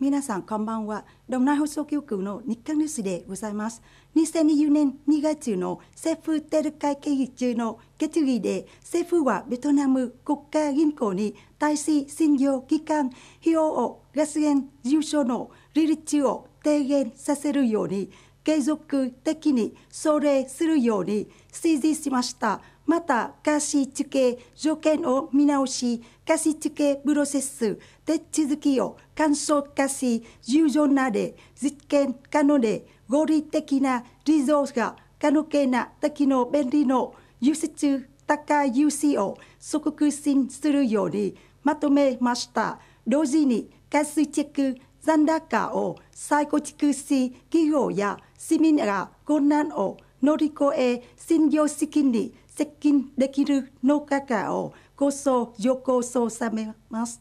皆さんこんばんは。道内放送局の日刊ニュースでございます。2020年2月の政府定ル会議中の決議で、政府はベトナム国家銀行に対し信用機関、費用をガス源重症の利率を低減させるように、継続的に奨励するように指示しました。また貸付条件を見直し貸付プロセス手続きを簡素化し重要なで実験可能で合理的なリゾーが可能けな時の便利の輸出高い融資を促進するようにまとめました同時に貸付残高を再構築し企業や市民が困難をのりこえ新業式に接近できる農家家をごそよこそさめます。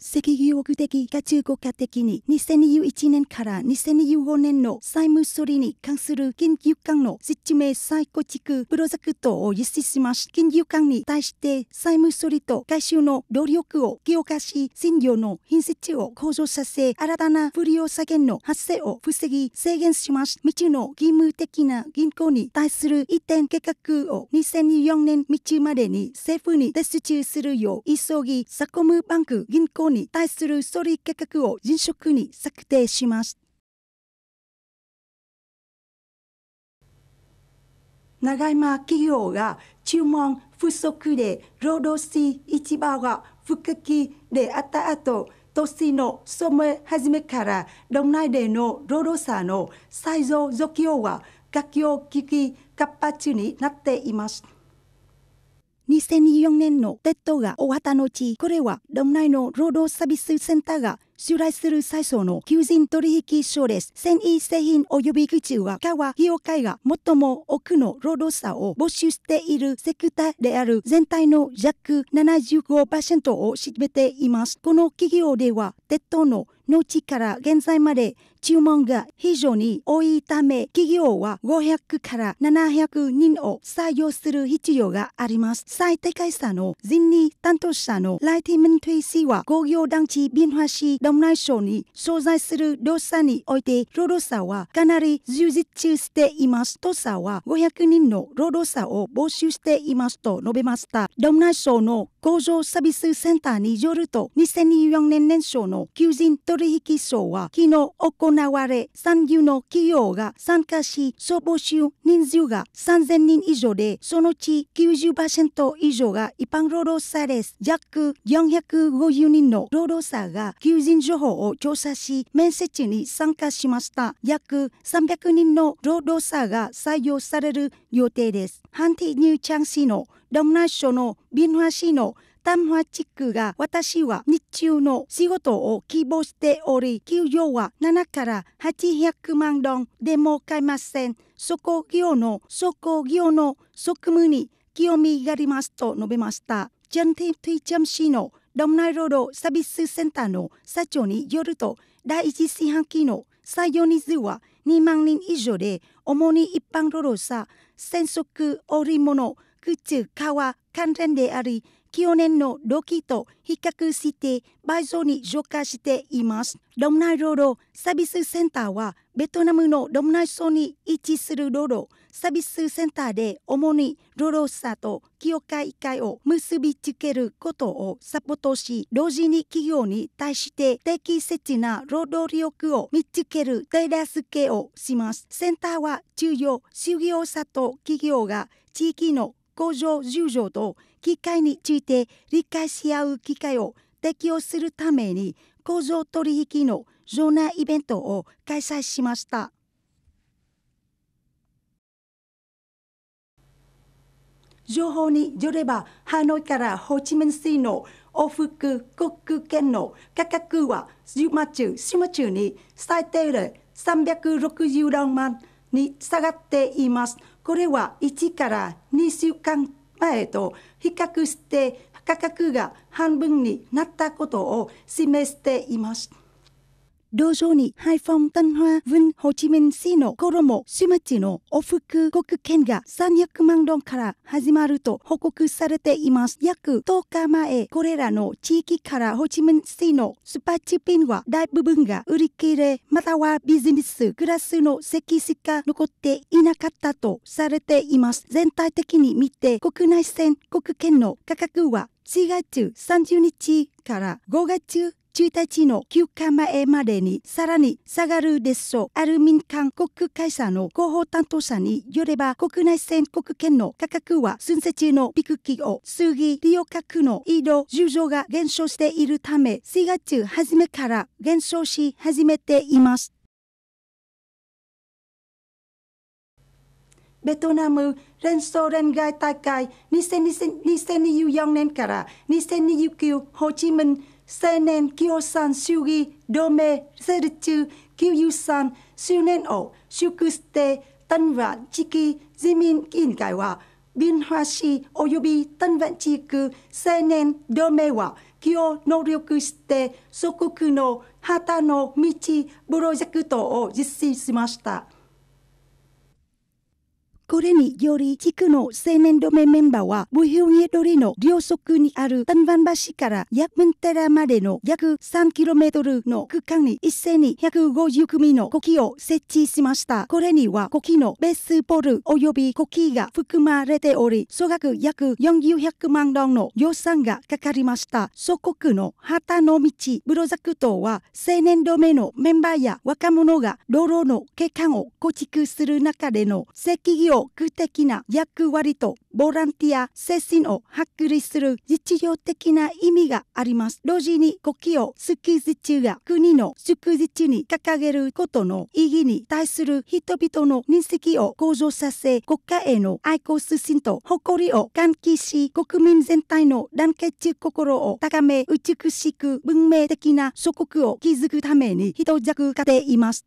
石油欲的が中国家的に2021年から2025年の債務処理に関する金融管の説明再構築プロジェクトを実施します。金融管に対して債務処理と回収の努力を強化し、賃料の品質を向上させ、新たな不良下限の発生を防ぎ制限します。未知の義務的な銀行に対する移転計画を2024年未知までに政府に提出するよう急ぎ、サコムバンク銀行に対する総理計画を迅速に策定します。長山企業が注文不足で労働市市場が復帰であった後、年の染め始めから道内での労働者の最増増強は活況危機活発になっています。2 0 0 4年のテッドが終わった後、これは道内の労働サービスセンターが襲来する最初の求人取引所です。繊維製品及び口は川業界が最も多くの労働者を募集しているセクターである全体の約75%を占めています。この企業では、鉄道のの地から現在まで注文が非常に多いため、企業は500から700人を採用する必要があります。最低会社の人事担当者のライティメントイシは、工業団地ビンハシドム内省に所在する両社において、労働者はかなり充実しています。当社は500人の労働者を募集していますと述べました。ドム内省の工場サービスセンターによると、2024年年賞の求人取引賞は昨日行われ、産業の企業が参加し、総募集人数が3000人以上で、そのうち90%以上が一般労働者です。約450人の労働者が求人情報を調査し、面接に参加しました。約300人の労働者が採用される予定です。ハンティニューチャンのドムナー省のビンハ市の丹チックが私は日中の仕事を希望しており、給与は7から800万ドンでも買えません。底業の底業の職務に興味がありますと述べました。ジャンティ・トゥイチャム市のドムナイロドサービスセンターの社長によると、第一四半期の採用人数は2万人以上で、主に一般労働者、専属織物、靴、革、関連であり、去年のロキと比較して倍増に増加しています。ロムナイロロサービスセンターは、ベトナムのロムナイ層に位置するロロサービスセンターで主にロロサと教会会を結びつけることをサポートし、同時に企業に対して適切な労働力を見つける手助けをします。センターは中央、就業者と企業が地域の5条10条と機械について理解し合う機会を適用するために工場取引の場内イベントを開催しました。情報によれば、ハノイからホーチミン市の往復航空券の価格は週末週末に最低で360万に下がっています。これは1から2週間前と比較して価格が半分になったことを示しています。Dojoni, Hai Phong, Tân Hoa, Vinh, Hồ Chí Minh, Sino, Koromo, s m a i n o Ofuku, Gokukenga, から始まると報告されています。約10日前、これらの地域からホチミン市のスパチピンは大部分が売り切れ、またはビジネスクラスの席しか残っていなかったとされています。全体的に見て、国内線、国券の価格は4月30日から5月1日の休暇前までにさらに下がるでしょう。ある民間航空会社の広報担当者によれば国内線国空券の価格は春節のピク期を過ぎ利用客の移動需要が減少しているため4月初めから減少し始めています。ベトナム、レンソーレンガイ大会、2024年から2029、ホーチミン、セネン、キヨサン、シュギ、ドメ、セルチュ、キユサン、シュネンオ、シュクステ、タンワン、チキ、ジミン、キンガイワ、ビンハシ、およびタンワンチク、セネン、ドメワ、キヨ、ノリョクステ、祖国の旗の道、ブロジェクトを実施しました。これにより、地区の青年同めメンバーは、部表通りの両側にある丹番橋から約文寺までの約 3km の区間に一斉に150組の国旗を設置しました。これには国旗のベースボール及び国旗が含まれており、総額約400万ドンの予算がかかりました。祖国の旗の道、ブロザク島は青年同めのメンバーや若者が道路の景観を構築する中での石器を長具的な役割とボランティア精神を発揮する実用的な意味があります。同時に国旗を祝日が国の祝日に掲げることの意義に対する人々の認識を向上させ、国家への愛好出身と誇りを喚起し、国民全体の団結心を高め、美しく文明的な諸国を築くために一弱化でいます。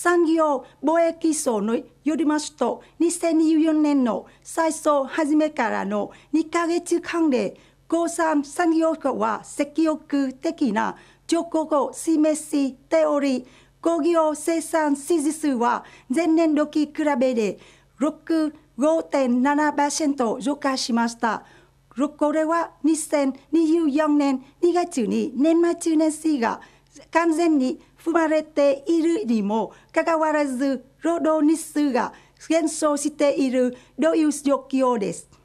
産業貿易省によりますと、2024年の最初初めからの2ヶ月間で、合算産業化は積極的な情報を示しており、工業生産支持数は前年度期比べで65.7%増加しました。これは2024年2月に年末年始が完全に踏まれているにもかかわらず労働日数が減少しているういう状況です。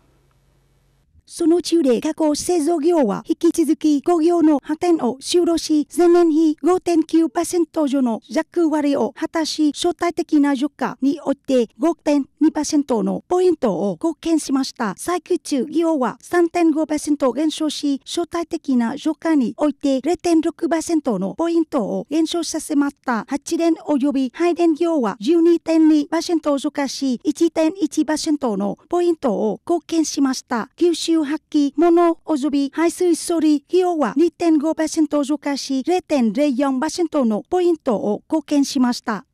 その中で加工製造業は引き続き工業の発展を就了し、前年比5.9%以上の弱割を果たし、相対的な除価において5.2%のポイントを貢献しました。最期中業は3.5%減少し、相対的な除価において0.6%のポイントを減少させました。発電及び配電業は12.2%増加し、1.1%のポイントを貢献しました。九州18期もの及び排水処理費用は2.5%増加し0.04%のポイントを貢献しました。